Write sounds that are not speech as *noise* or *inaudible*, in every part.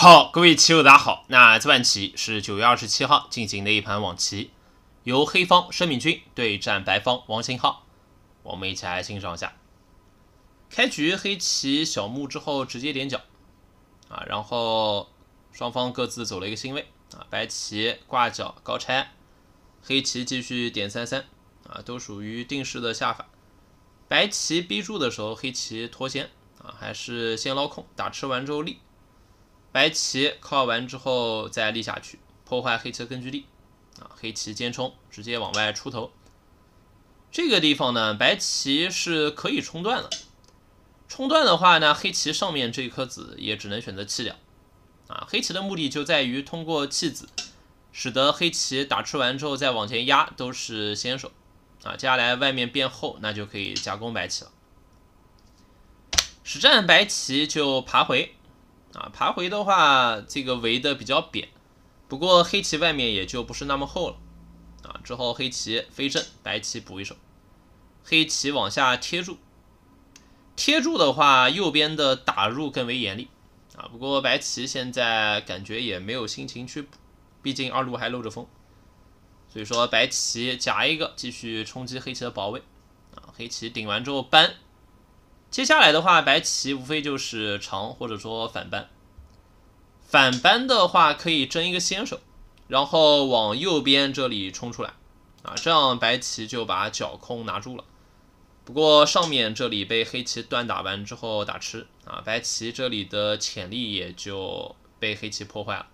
好，各位棋友，大家好。那这盘棋是九月二十七号进行的一盘网棋，由黑方申敏君对战白方王新浩，我们一起来欣赏一下。开局黑棋小目之后直接点角，啊，然后双方各自走了一个星位，啊，白棋挂角高拆，黑棋继续点三三，啊，都属于定式的下法。白棋逼住的时候，黑棋脱先，啊，还是先捞空打吃完之后立。白棋靠完之后再立下去，破坏黑棋的根据地，啊，黑棋尖冲直接往外出头，这个地方呢，白棋是可以冲断的。冲断的话呢，黑棋上面这一颗子也只能选择弃掉，啊，黑棋的目的就在于通过弃子，使得黑棋打吃完之后再往前压都是先手，啊，接下来外面变厚，那就可以夹攻白棋了，实战白棋就爬回。啊，爬回的话，这个围的比较扁，不过黑棋外面也就不是那么厚了。啊，之后黑棋飞正，白棋补一手，黑棋往下贴住。贴住的话，右边的打入更为严厉。啊，不过白棋现在感觉也没有心情去补，毕竟二路还漏着风。所以说，白棋夹一个，继续冲击黑棋的保卫。啊，黑棋顶完之后搬。接下来的话，白棋无非就是长或者说反扳。反扳的话，可以争一个先手，然后往右边这里冲出来，啊，这样白棋就把角空拿住了。不过上面这里被黑棋断打完之后打吃，啊，白棋这里的潜力也就被黑棋破坏了。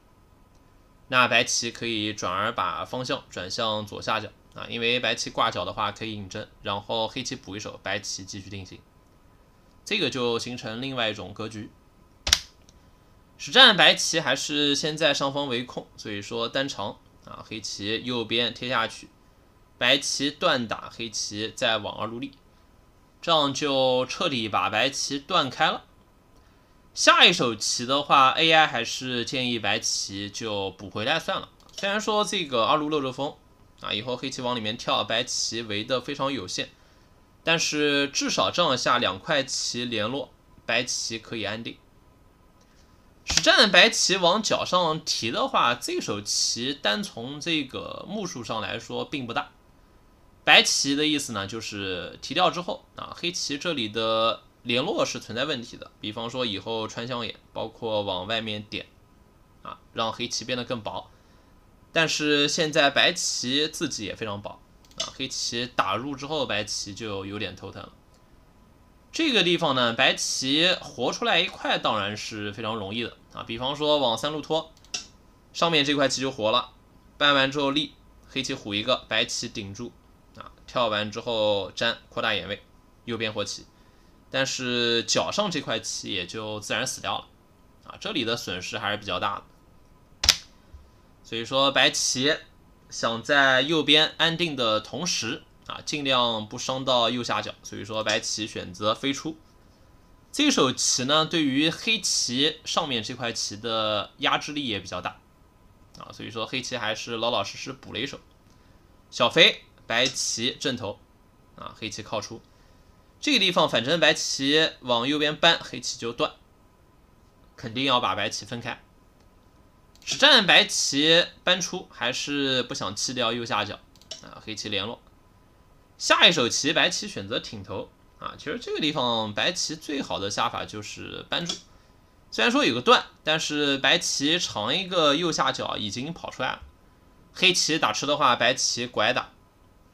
那白棋可以转而把方向转向左下角，啊，因为白棋挂角的话可以引针，然后黑棋补一手，白棋继续定型。这个就形成另外一种格局。实战白棋还是先在上方围控，所以说单长啊，黑棋右边贴下去，白棋断打黑棋，再往二路立，这样就彻底把白棋断开了。下一手棋的话，AI 还是建议白棋就补回来算了。虽然说这个二路漏着风啊，以后黑棋往里面跳，白棋围的非常有限。但是至少这样下，两块棋联络，白棋可以安定。实战白棋往角上提的话，这手棋单从这个目数上来说并不大。白棋的意思呢，就是提掉之后啊，黑棋这里的联络是存在问题的。比方说以后穿象眼，包括往外面点啊，让黑棋变得更薄。但是现在白棋自己也非常薄。啊，黑棋打入之后，白棋就有点头疼了。这个地方呢，白棋活出来一块当然是非常容易的啊，比方说往三路拖，上面这块棋就活了。搬完之后立，黑棋虎一个，白棋顶住。啊，跳完之后粘，扩大眼位，右边活棋。但是脚上这块棋也就自然死掉了。啊，这里的损失还是比较大的。所以说白棋。想在右边安定的同时啊，尽量不伤到右下角，所以说白棋选择飞出。这手棋呢，对于黑棋上面这块棋的压制力也比较大啊，所以说黑棋还是老老实实补了一手。小飞，白棋正头啊，黑棋靠出。这个地方反正白棋往右边搬，黑棋就断，肯定要把白棋分开。实战白棋搬出，还是不想弃掉右下角啊？黑棋联络，下一手棋白棋选择挺头啊。其实这个地方白棋最好的下法就是搬住，虽然说有个断，但是白棋长一个右下角已经跑出来了。黑棋打吃的话，白棋拐打，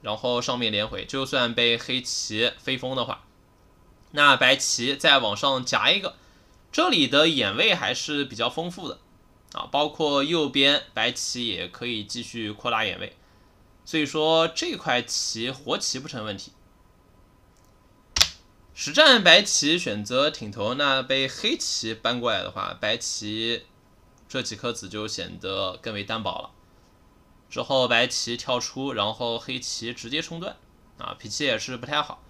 然后上面连回，就算被黑棋飞风的话，那白棋再往上夹一个，这里的眼位还是比较丰富的。啊，包括右边白棋也可以继续扩大眼位，所以说这块棋活棋不成问题。实战白棋选择挺头，那被黑棋扳过来的话，白棋这几颗子就显得更为单薄了。之后白棋跳出，然后黑棋直接冲断，啊，脾气也是不太好。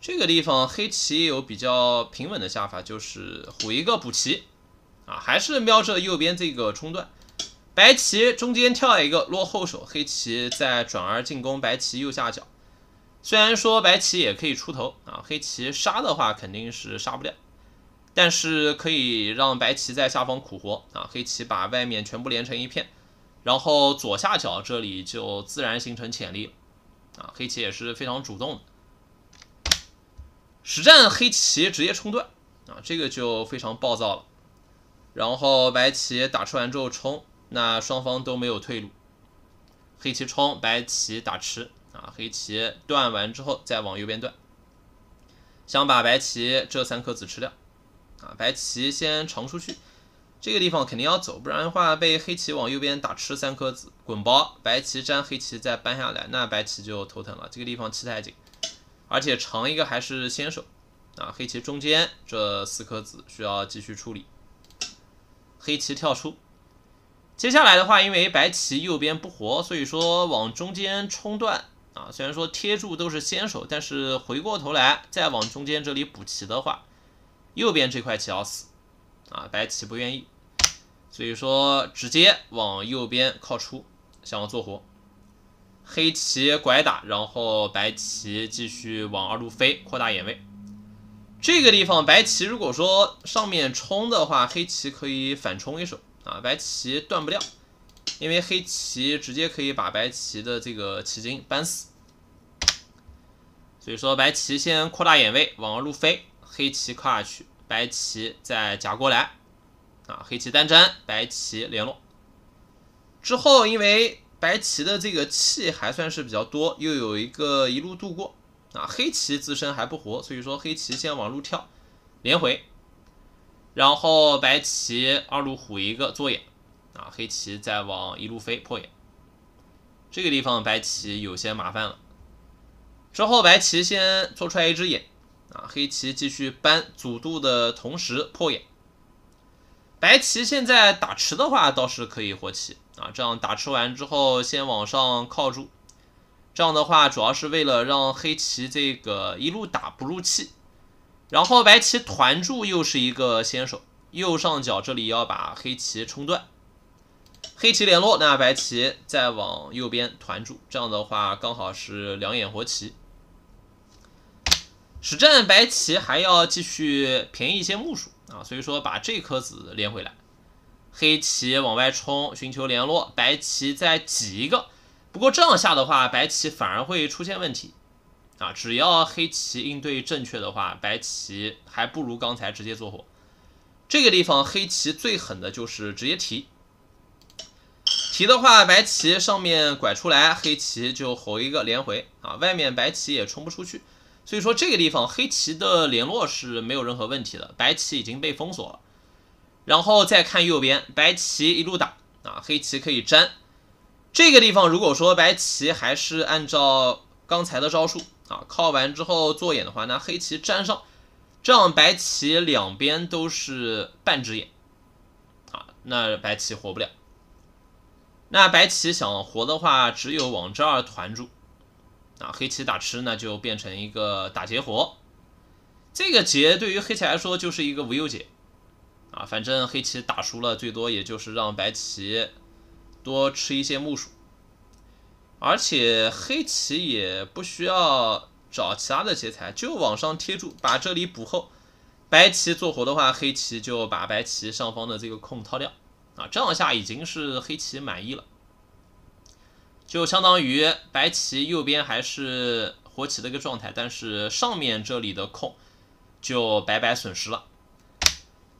这个地方黑棋有比较平稳的下法，就是虎一个补棋。啊，还是瞄着右边这个冲段，白棋中间跳一个落后手，黑棋再转而进攻白棋右下角。虽然说白棋也可以出头啊，黑棋杀的话肯定是杀不掉，但是可以让白棋在下方苦活啊。黑棋把外面全部连成一片，然后左下角这里就自然形成潜力啊。黑棋也是非常主动的，实战黑棋直接冲断啊，这个就非常暴躁了。然后白棋打吃完之后冲，那双方都没有退路。黑棋冲，白棋打吃啊，黑棋断完之后再往右边断，想把白棋这三颗子吃掉啊。白棋先长出去，这个地方肯定要走，不然的话被黑棋往右边打吃三颗子，滚包。白棋粘黑棋再搬下来，那白棋就头疼了。这个地方气太紧，而且长一个还是先手啊。黑棋中间这四颗子需要继续处理。黑棋跳出，接下来的话，因为白棋右边不活，所以说往中间冲断啊。虽然说贴住都是先手，但是回过头来再往中间这里补棋的话，右边这块棋要死啊，白棋不愿意，所以说直接往右边靠出，想要做活。黑棋拐打，然后白棋继续往二路飞，扩大眼位。这个地方白棋如果说上面冲的话，黑棋可以反冲一手啊，白棋断不掉，因为黑棋直接可以把白棋的这个棋筋扳死。所以说白棋先扩大眼位，往路飞，黑棋跨去，白棋再夹过来，啊，黑棋单粘，白棋联络。之后因为白棋的这个气还算是比较多，又有一个一路度过。啊，黑棋自身还不活，所以说黑棋先往路跳，连回，然后白棋二路虎一个做眼，啊，黑棋再往一路飞破眼，这个地方白棋有些麻烦了。之后白棋先做出来一只眼，啊，黑棋继续搬阻度的同时破眼。白棋现在打吃的话，倒是可以活棋啊，这样打吃完之后，先往上靠住。这样的话，主要是为了让黑棋这个一路打不入气，然后白棋团住又是一个先手，右上角这里要把黑棋冲断，黑棋联络，那白棋再往右边团住，这样的话刚好是两眼活棋。实战白棋还要继续便宜一些目数啊，所以说把这颗子连回来，黑棋往外冲寻求联络，白棋再挤一个。不过这样下的话，白棋反而会出现问题，啊，只要黑棋应对正确的话，白棋还不如刚才直接做活。这个地方黑棋最狠的就是直接提，提的话白棋上面拐出来，黑棋就活一个连回啊，外面白棋也冲不出去，所以说这个地方黑棋的联络是没有任何问题的，白棋已经被封锁了。然后再看右边，白棋一路打啊，黑棋可以粘。这个地方，如果说白棋还是按照刚才的招数啊，靠完之后做眼的话，那黑棋粘上，这样白棋两边都是半只眼啊，那白棋活不了。那白棋想活的话，只有往这儿团住啊。黑棋打吃，那就变成一个打劫活。这个劫对于黑棋来说就是一个无忧劫啊，反正黑棋打输了，最多也就是让白棋。多吃一些木薯，而且黑棋也不需要找其他的劫材，就往上贴住，把这里补厚。白棋做活的话，黑棋就把白棋上方的这个空掏掉啊，这样下已经是黑棋满意了。就相当于白棋右边还是活棋的一个状态，但是上面这里的空就白白损失了。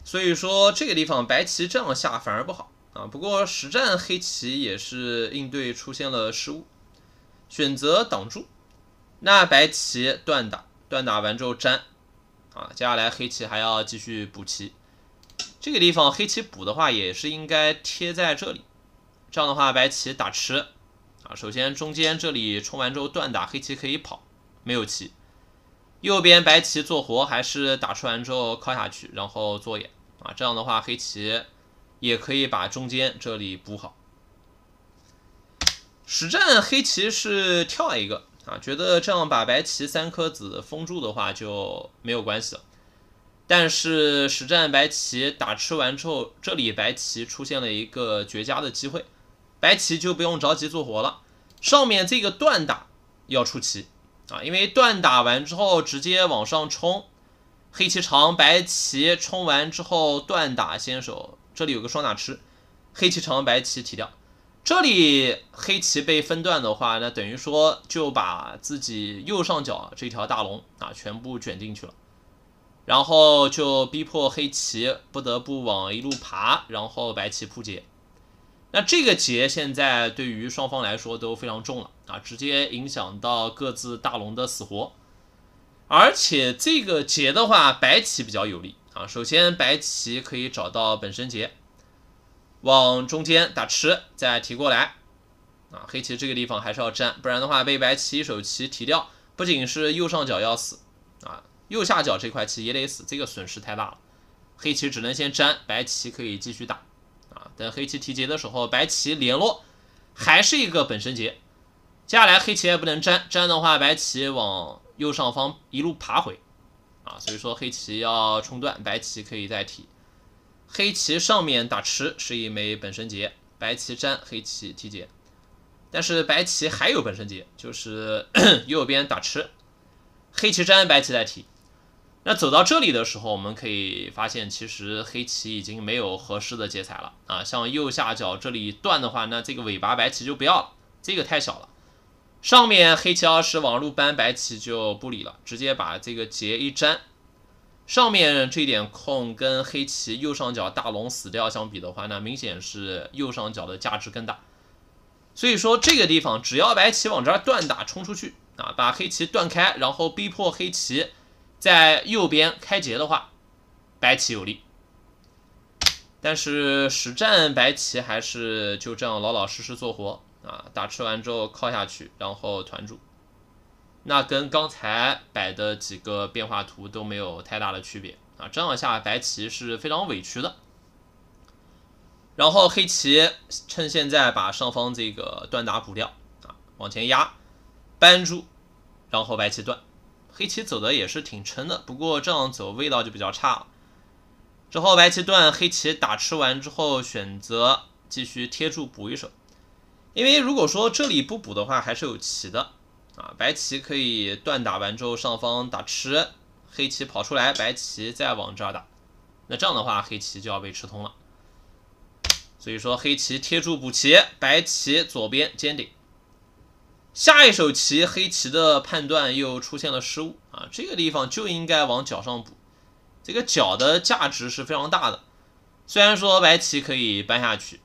所以说这个地方白棋这样下反而不好。啊，不过实战黑棋也是应对出现了失误，选择挡住，那白棋断打，断打完之后粘，啊，接下来黑棋还要继续补棋，这个地方黑棋补的话也是应该贴在这里，这样的话白棋打吃，啊，首先中间这里冲完之后断打，黑棋可以跑，没有棋，右边白棋做活还是打出完之后靠下去，然后做眼，啊，这样的话黑棋。也可以把中间这里补好。实战黑棋是跳一个啊，觉得这样把白棋三颗子封住的话就没有关系了。但是实战白棋打吃完之后，这里白棋出现了一个绝佳的机会，白棋就不用着急做活了。上面这个断打要出棋啊，因为断打完之后直接往上冲，黑棋长，白棋冲完之后断打先手。这里有个双打吃，黑棋长，白棋提掉。这里黑棋被分段的话，那等于说就把自己右上角这条大龙啊全部卷进去了，然后就逼迫黑棋不得不往一路爬，然后白棋扑劫。那这个劫现在对于双方来说都非常重了啊，直接影响到各自大龙的死活，而且这个劫的话，白棋比较有利。啊，首先白棋可以找到本身劫，往中间打吃，再提过来。啊，黑棋这个地方还是要粘，不然的话被白棋一手棋提掉，不仅是右上角要死，啊，右下角这块棋也得死，这个损失太大了。黑棋只能先粘，白棋可以继续打。啊，等黑棋提劫的时候，白棋联络还是一个本身劫。接下来黑棋也不能粘，粘的话白棋往右上方一路爬回。啊，所以说黑棋要冲断，白棋可以再提。黑棋上面打吃是一枚本身劫，白棋粘黑棋提劫。但是白棋还有本身劫，就是 *coughs* 右边打吃，黑棋粘白棋再提。那走到这里的时候，我们可以发现，其实黑棋已经没有合适的劫材了啊。像右下角这里断的话，那这个尾巴白棋就不要了，这个太小了。上面黑棋二十往路搬，白棋就不理了，直接把这个劫一粘。上面这点空跟黑棋右上角大龙死掉相比的话，那明显是右上角的价值更大。所以说这个地方，只要白棋往这儿断打冲出去啊，把黑棋断开，然后逼迫黑棋在右边开劫的话，白棋有利。但是实战白棋还是就这样老老实实做活。啊，打吃完之后靠下去，然后团住，那跟刚才摆的几个变化图都没有太大的区别啊。这样下白棋是非常委屈的，然后黑棋趁现在把上方这个断打补掉啊，往前压，扳住，然后白棋断，黑棋走的也是挺撑的，不过这样走味道就比较差了。之后白棋断，黑棋打吃完之后选择继续贴住补一手。因为如果说这里不补的话，还是有棋的啊，白棋可以断打完之后上方打吃，黑棋跑出来，白棋再往这儿打，那这样的话黑棋就要被吃通了。所以说黑棋贴住补棋，白棋左边尖顶。下一手棋黑棋的判断又出现了失误啊，这个地方就应该往角上补，这个角的价值是非常大的，虽然说白棋可以搬下去。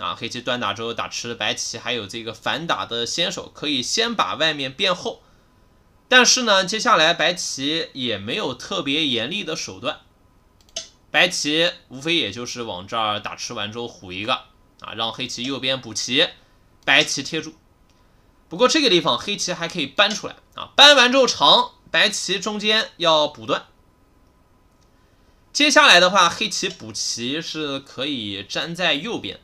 啊，黑棋断打之后打吃白棋，还有这个反打的先手，可以先把外面变厚。但是呢，接下来白棋也没有特别严厉的手段，白棋无非也就是往这儿打吃完之后虎一个啊，让黑棋右边补棋，白棋贴住。不过这个地方黑棋还可以搬出来啊，搬完之后长，白棋中间要补断。接下来的话，黑棋补棋是可以粘在右边。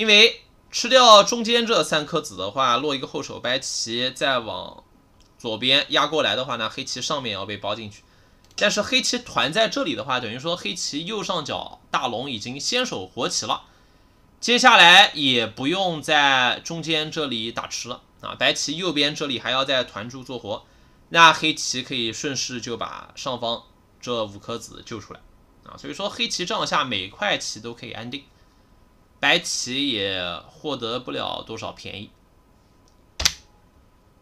因为吃掉中间这三颗子的话，落一个后手白棋，再往左边压过来的话呢，黑棋上面要被包进去。但是黑棋团在这里的话，等于说黑棋右上角大龙已经先手活棋了，接下来也不用在中间这里打吃了啊。白棋右边这里还要在团住做活，那黑棋可以顺势就把上方这五颗子救出来啊。所以说黑棋这样下每块棋都可以安定。白棋也获得不了多少便宜，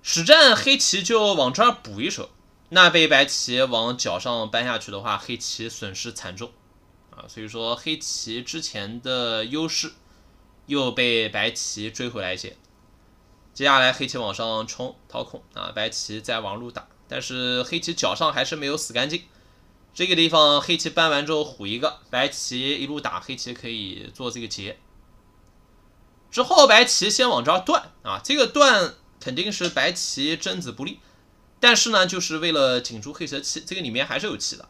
实战黑棋就往这儿补一手，那被白棋往脚上扳下去的话，黑棋损失惨重啊！所以说黑棋之前的优势又被白棋追回来一些。接下来黑棋往上冲掏空啊，白棋再往路打，但是黑棋脚上还是没有死干净。这个地方黑棋扳完之后虎一个，白棋一路打，黑棋可以做这个劫。之后白棋先往这儿断啊，这个断肯定是白棋争子不利，但是呢，就是为了紧住黑蛇气，这个里面还是有棋的。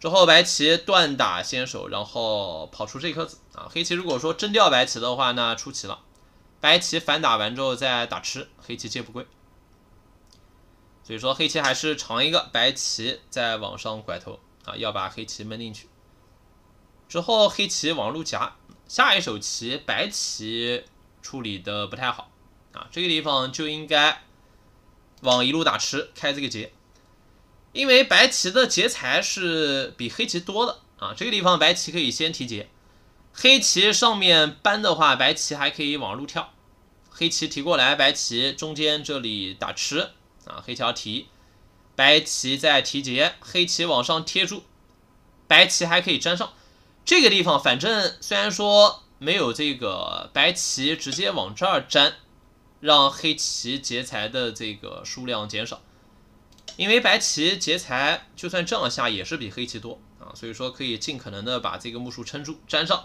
之后白棋断打先手，然后跑出这颗子啊。黑棋如果说真掉白棋的话，那出棋了。白棋反打完之后再打吃，黑棋接不归。所以说黑棋还是长一个，白棋再往上拐头啊，要把黑棋闷进去。之后黑棋往路夹。下一手棋，白棋处理的不太好啊，这个地方就应该往一路打吃，开这个劫，因为白棋的劫材是比黑棋多的啊，这个地方白棋可以先提劫，黑棋上面搬的话，白棋还可以往路跳，黑棋提过来，白棋中间这里打吃啊，黑条提，白棋再提劫，黑棋往上贴住，白棋还可以粘上。这个地方反正虽然说没有这个白棋直接往这儿粘，让黑棋劫财的这个数量减少，因为白棋劫财就算这样下也是比黑棋多啊，所以说可以尽可能的把这个目数撑住，粘上。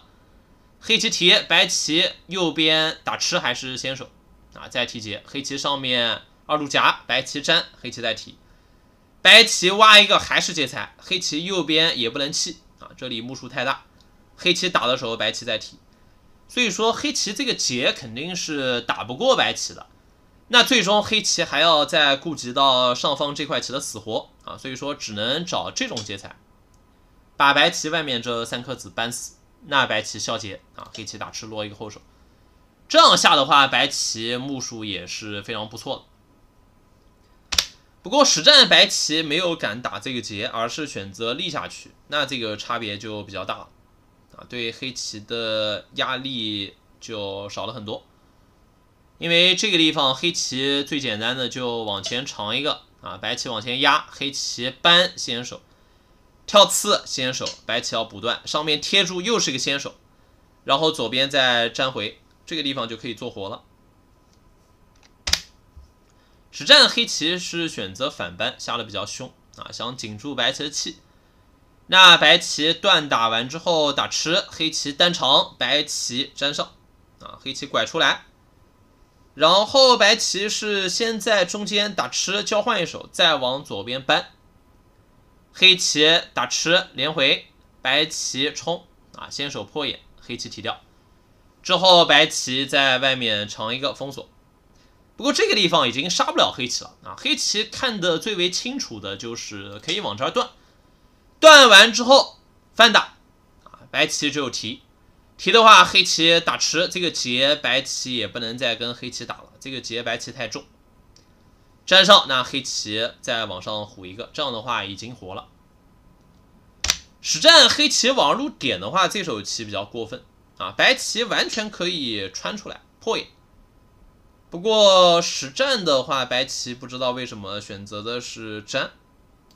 黑棋提，白棋右边打吃还是先手啊，再提劫。黑棋上面二路夹，白棋粘，黑棋再提。白棋挖一个还是劫财，黑棋右边也不能弃啊，这里目数太大。黑棋打的时候，白棋在提，所以说黑棋这个劫肯定是打不过白棋的。那最终黑棋还要再顾及到上方这块棋的死活啊，所以说只能找这种劫材，把白棋外面这三颗子扳死，那白棋消劫啊，黑棋打吃落一个后手。这样下的话，白棋目数也是非常不错的。不过实战白棋没有敢打这个劫，而是选择立下去，那这个差别就比较大了。对黑棋的压力就少了很多，因为这个地方黑棋最简单的就往前长一个啊，白棋往前压，黑棋扳先手，跳刺先手，白棋要补断，上面贴住又是一个先手，然后左边再粘回，这个地方就可以做活了。实战黑棋是选择反扳，下的比较凶啊，想紧住白棋的气。那白棋断打完之后打吃，黑棋单长，白棋粘上，啊，黑棋拐出来，然后白棋是先在中间打吃交换一手，再往左边搬，黑棋打吃连回，白棋冲，啊，先手破眼，黑棋提掉，之后白棋在外面长一个封锁，不过这个地方已经杀不了黑棋了，啊，黑棋看得最为清楚的就是可以往这儿断。断完之后翻打啊，白棋只有提，提的话黑棋打吃，这个劫白棋也不能再跟黑棋打了，这个劫白棋太重。粘上那黑棋再往上虎一个，这样的话已经活了。实战黑棋往入点的话，这手棋比较过分啊，白棋完全可以穿出来破眼。不过实战的话，白棋不知道为什么选择的是粘。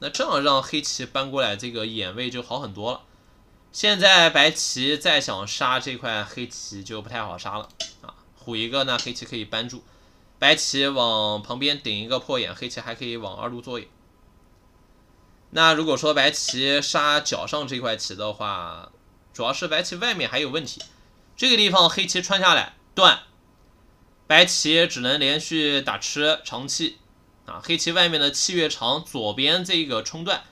那这样让黑棋搬过来，这个眼位就好很多了。现在白棋再想杀这块黑棋就不太好杀了啊！虎一个，呢，黑棋可以扳住，白棋往旁边顶一个破眼，黑棋还可以往二路做眼。那如果说白棋杀脚上这块棋的话，主要是白棋外面还有问题，这个地方黑棋穿下来断，白棋只能连续打吃长气。啊，黑棋外面的气越长，左边这个冲断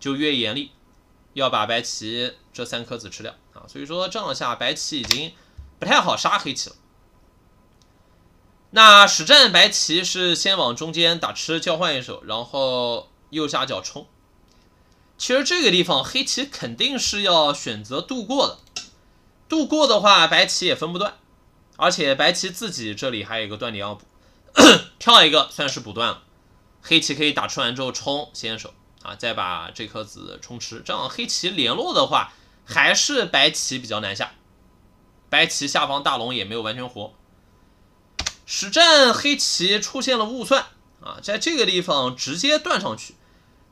就越严厉，要把白棋这三颗子吃掉啊。所以说这样下，白棋已经不太好杀黑棋了。那实战白棋是先往中间打吃交换一手，然后右下角冲。其实这个地方黑棋肯定是要选择度过的，度过的话白棋也分不断，而且白棋自己这里还有一个断点要补，*coughs* 跳一个算是补断了。黑棋可以打出完之后冲先手啊，再把这颗子冲吃，这样黑棋联络的话，还是白棋比较难下。白棋下方大龙也没有完全活。实战黑棋出现了误算啊，在这个地方直接断上去，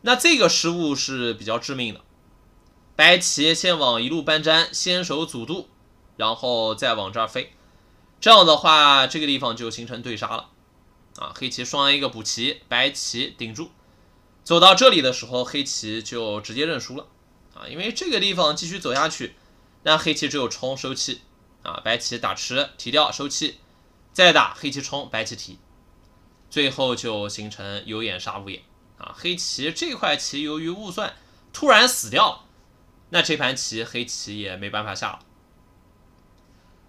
那这个失误是比较致命的。白棋先往一路搬粘先手阻度，然后再往这儿飞，这样的话，这个地方就形成对杀了。啊，黑棋双一个补棋，白棋顶住。走到这里的时候，黑棋就直接认输了啊，因为这个地方继续走下去，那黑棋只有冲收气啊，白棋打吃提掉收气，再打黑棋冲，白棋提，最后就形成有眼杀无眼啊。黑棋这块棋由于误算突然死掉那这盘棋黑棋也没办法下了。